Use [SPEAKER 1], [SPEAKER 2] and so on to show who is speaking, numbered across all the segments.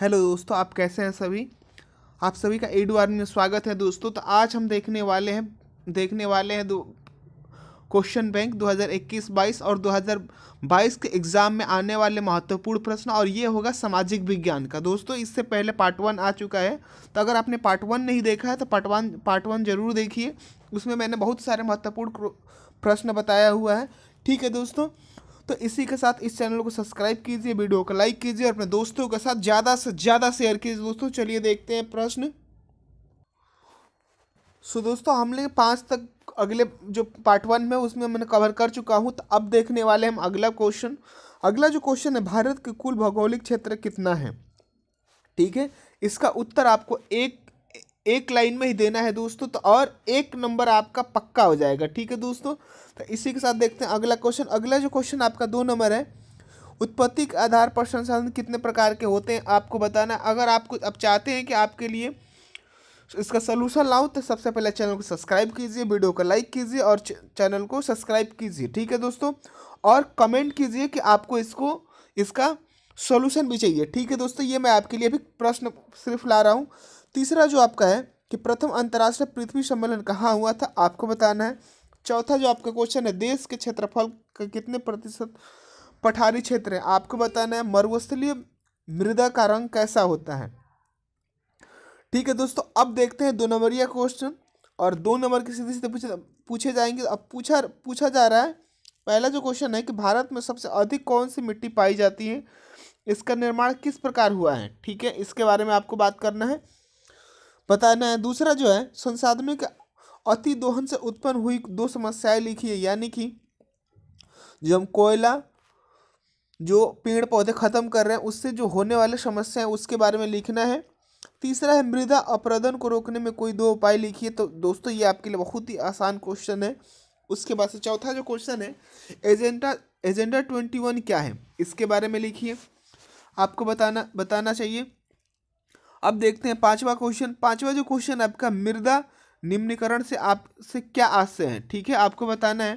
[SPEAKER 1] hello दोस्तों आप कैसे हैं सभी आप सभी का एडू आर्मी में स्वागत है दोस्तों तो आज हम देखने वाले हैं देखने वाले हैं दो क्वेश्चन बैंक 2021-22 और 2022 के एग्ज़ाम में आने वाले महत्वपूर्ण प्रश्न और ये होगा सामाजिक विज्ञान का दोस्तों इससे पहले पार्ट वन आ चुका है तो अगर आपने पार्ट वन नहीं देखा है तो पार्ट वन पार्ट वन जरूर देखिए उसमें मैंने बहुत सारे महत्वपूर्ण प्रश्न बताया हुआ है ठीक है दोस्तों तो इसी के साथ इस चैनल को सब्सक्राइब कीजिए वीडियो को लाइक कीजिए और अपने दोस्तों के साथ ज़्यादा से ज़्यादा शेयर कीजिए दोस्तों चलिए देखते हैं प्रश्न सो दोस्तों हमने पाँच तक अगले जो पार्ट वन में उसमें मैंने कवर कर चुका हूँ तो अब देखने वाले हम अगला क्वेश्चन अगला जो क्वेश्चन है भारत के कुल भौगोलिक क्षेत्र कितना है ठीक है इसका उत्तर आपको एक एक लाइन में ही देना है दोस्तों तो और एक नंबर आपका पक्का हो जाएगा ठीक है दोस्तों तो इसी के साथ देखते हैं अगला क्वेश्चन अगला जो क्वेश्चन आपका दो नंबर है उत्पत्ति के आधार पर संसाधन कितने प्रकार के होते हैं आपको बताना अगर आपको अब चाहते हैं कि आपके लिए इसका सलूशन लाऊं तो सबसे पहले चैनल को सब्सक्राइब कीजिए वीडियो को लाइक कीजिए और चैनल को सब्सक्राइब कीजिए ठीक है दोस्तों और कमेंट कीजिए कि आपको इसको इसका सॉल्यूशन भी चाहिए ठीक है दोस्तों ये मैं आपके लिए भी प्रश्न सिर्फ ला रहा हूँ तीसरा जो आपका है कि प्रथम अंतर्राष्ट्रीय पृथ्वी सम्मेलन कहाँ हुआ था आपको बताना है चौथा जो आपका क्वेश्चन है देश के क्षेत्रफल का कितने प्रतिशत पठारी क्षेत्र है आपको बताना है मरुस्थलीय मृदा का रंग कैसा होता है ठीक है दोस्तों अब देखते हैं दो नंबरिया क्वेश्चन और दो नंबर के सीधे सीधे पूछे पूछे जाएंगे अब पूछा पूछा जा रहा है पहला जो क्वेश्चन है कि भारत में सबसे अधिक कौन सी मिट्टी पाई जाती है इसका निर्माण किस प्रकार हुआ है ठीक है इसके बारे में आपको बात करना है बताना है दूसरा जो है संसाधनों के अति दोहन से उत्पन्न हुई दो समस्याएं लिखी है यानी कि जो हम कोयला जो पेड़ पौधे ख़त्म कर रहे हैं उससे जो होने वाले समस्याएं उसके बारे में लिखना है तीसरा है मृदा अपराधन को रोकने में कोई दो उपाय लिखिए तो दोस्तों ये आपके लिए बहुत ही आसान क्वेश्चन है उसके बाद से चौथा जो क्वेश्चन है एजेंडा एजेंडा ट्वेंटी वन क्या है इसके बारे में लिखिए आपको बताना बताना चाहिए अब देखते हैं पांचवा क्वेश्चन पांचवा जो क्वेश्चन आपका मृदा निम्नीकरण से आपसे क्या आशय है ठीक है आपको बताना है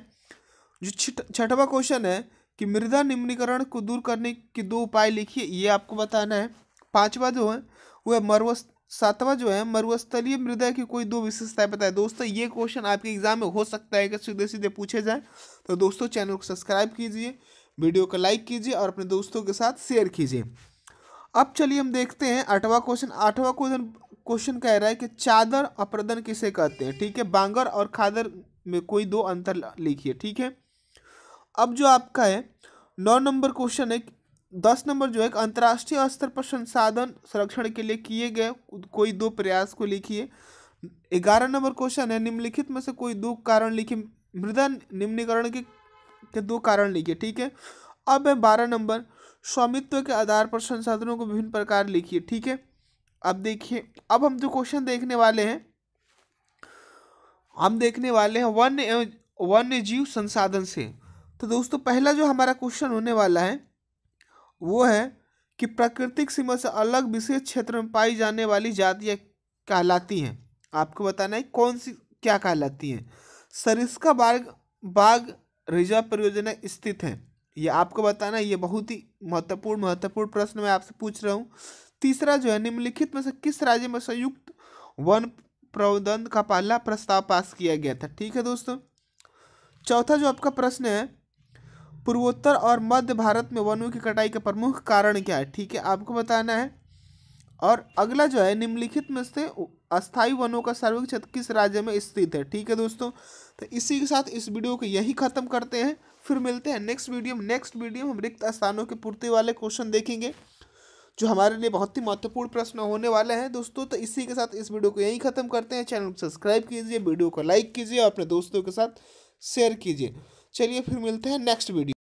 [SPEAKER 1] जो छठवा क्वेश्चन है कि मृदा निम्नीकरण को दूर करने के दो उपाय लिखिए ये आपको बताना है पांचवा जो है वो है सातवा जो है मरुस्थलीय मृदा की कोई दो विशेषताएं बताए दोस्तों ये क्वेश्चन आपके एग्जाम में हो सकता है कि सीधे सीधे पूछे जाए तो दोस्तों चैनल को सब्सक्राइब कीजिए वीडियो को लाइक कीजिए और अपने दोस्तों के साथ शेयर कीजिए अब चलिए हम देखते हैं आठवां क्वेश्चन आठवां क्वेश्चन क्वेश्चन कह रहा है कि चादर अप्रदन किसे कहते हैं ठीक है बांगर और खादर में कोई दो अंतर लिखिए ठीक है अब जो आपका है नौ नंबर क्वेश्चन है दस नंबर जो है अंतर्राष्ट्रीय स्तर पर संसाधन संरक्षण के लिए किए गए कोई दो प्रयास को लिखिए ग्यारह नंबर क्वेश्चन है निम्नलिखित में से कोई दो कारण लिखिए मृदा निम्नीकरण के, के दो कारण लिखिए ठीक है अब है बारह नंबर स्वामित्व के आधार पर संसाधनों को विभिन्न प्रकार लिखिए ठीक है अब देखिए अब हम जो क्वेश्चन देखने वाले हैं हम देखने वाले हैं वन्य वन्य जीव संसाधन से तो दोस्तों पहला जो हमारा क्वेश्चन होने वाला है वो है कि प्राकृतिक सीमा से अलग विशेष क्षेत्र में पाई जाने वाली जातियाँ कहलाती हैं आपको बताना है कौन सी क्या कहलाती हैं सरिस्का बाग बाग रिजर्व परियोजना स्थित है ये आपको बताना ये बहुत ही महत्वपूर्ण महत्वपूर्ण प्रश्न मैं आपसे पूछ रहा हूँ तीसरा जो है निम्नलिखित में से किस राज्य में संयुक्त वन प्रबंधन का पहला प्रस्ताव पास किया गया था ठीक है दोस्तों चौथा जो आपका प्रश्न है पूर्वोत्तर और मध्य भारत में वनों की कटाई का प्रमुख कारण क्या है ठीक है आपको बताना है और अगला जो है निम्नलिखित में से अस्थाई वनों का सर्वेक्षण किस राज्य में स्थित है ठीक है दोस्तों तो इसी के साथ इस वीडियो को यही खत्म करते हैं फिर मिलते हैं नेक्स्ट वीडियो में नेक्स्ट वीडियो में हम रिक्त स्थानों के पूर्ति वाले क्वेश्चन देखेंगे जो हमारे लिए बहुत ही महत्वपूर्ण प्रश्न होने वाले हैं दोस्तों तो इसी के साथ इस वीडियो को यही खत्म करते हैं चैनल को सब्सक्राइब कीजिए वीडियो को लाइक कीजिए और अपने दोस्तों के साथ शेयर कीजिए चलिए फिर मिलते हैं नेक्स्ट वीडियो